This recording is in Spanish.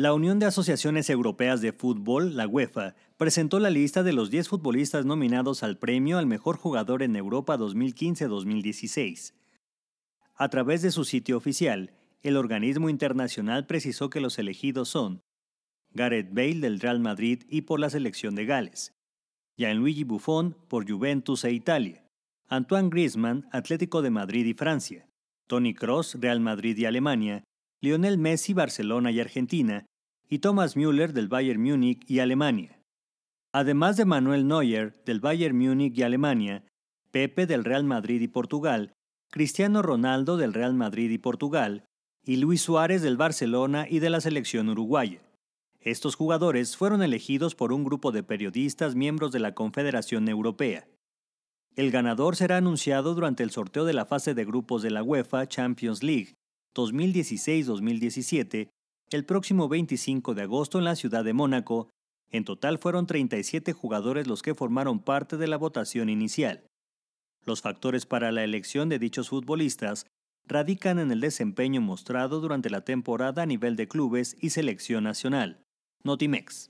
La Unión de Asociaciones Europeas de Fútbol, la UEFA, presentó la lista de los 10 futbolistas nominados al premio al mejor jugador en Europa 2015-2016. A través de su sitio oficial, el organismo internacional precisó que los elegidos son Gareth Bale del Real Madrid y por la selección de Gales, Gianluigi Buffon por Juventus e Italia, Antoine Griezmann, Atlético de Madrid y Francia, Tony Cross, Real Madrid y Alemania, Lionel Messi, Barcelona y Argentina, y Thomas Müller del Bayern Múnich y Alemania. Además de Manuel Neuer del Bayern Múnich y Alemania, Pepe del Real Madrid y Portugal, Cristiano Ronaldo del Real Madrid y Portugal, y Luis Suárez del Barcelona y de la selección uruguaya. Estos jugadores fueron elegidos por un grupo de periodistas miembros de la Confederación Europea. El ganador será anunciado durante el sorteo de la fase de grupos de la UEFA Champions League 2016-2017 el próximo 25 de agosto en la ciudad de Mónaco. En total fueron 37 jugadores los que formaron parte de la votación inicial. Los factores para la elección de dichos futbolistas radican en el desempeño mostrado durante la temporada a nivel de clubes y selección nacional. Notimex.